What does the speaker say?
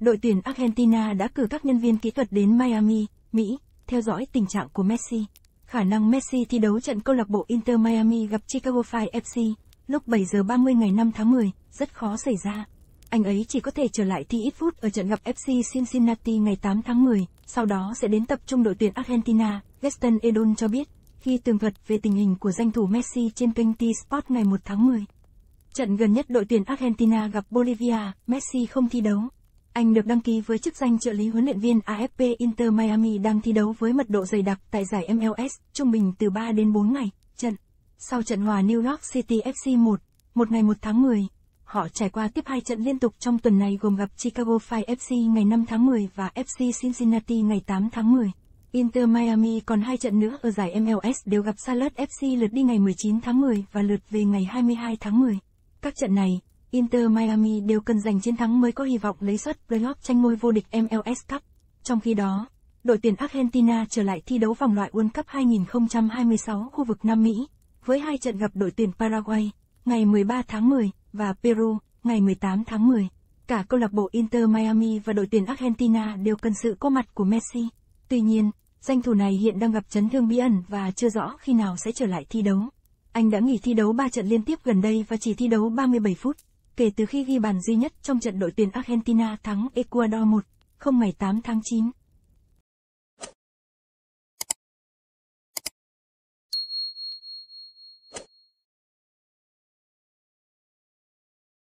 đội tuyển Argentina đã cử các nhân viên kỹ thuật đến Miami, Mỹ, theo dõi tình trạng của Messi. Khả năng Messi thi đấu trận câu lạc bộ Inter Miami gặp Chicago Fire FC lúc 7 giờ 30 ngày 5 tháng 10 rất khó xảy ra. Anh ấy chỉ có thể trở lại thi ít phút ở trận gặp FC Cincinnati ngày 8 tháng 10, sau đó sẽ đến tập trung đội tuyển Argentina, Gaston Edon cho biết, khi tường thuật về tình hình của danh thủ Messi trên kênh T-Sport ngày 1 tháng 10. Trận gần nhất đội tuyển Argentina gặp Bolivia, Messi không thi đấu. Anh được đăng ký với chức danh trợ lý huấn luyện viên AFP Inter Miami đang thi đấu với mật độ dày đặc tại giải MLS, trung bình từ 3 đến 4 ngày, trận. Sau trận hòa New York City FC 1, một ngày 1 tháng 10, họ trải qua tiếp hai trận liên tục trong tuần này gồm gặp Chicago Fire FC ngày 5 tháng 10 và FC Cincinnati ngày 8 tháng 10. Inter Miami còn hai trận nữa ở giải MLS đều gặp Salat FC lượt đi ngày 19 tháng 10 và lượt về ngày 22 tháng 10. Các trận này, Inter Miami đều cần giành chiến thắng mới có hy vọng lấy suất playoff tranh ngôi vô địch MLS Cup. Trong khi đó, đội tuyển Argentina trở lại thi đấu vòng loại World Cup 2026 khu vực Nam Mỹ, với hai trận gặp đội tuyển Paraguay, ngày 13 tháng 10, và Peru, ngày 18 tháng 10. Cả câu lạc bộ Inter Miami và đội tuyển Argentina đều cần sự có mặt của Messi. Tuy nhiên, danh thủ này hiện đang gặp chấn thương bí ẩn và chưa rõ khi nào sẽ trở lại thi đấu. Anh đã nghỉ thi đấu 3 trận liên tiếp gần đây và chỉ thi đấu 37 phút kể từ khi ghi bàn duy nhất trong trận đội tuyển Argentina thắng Ecuador 1-0 ngày 8 tháng 9.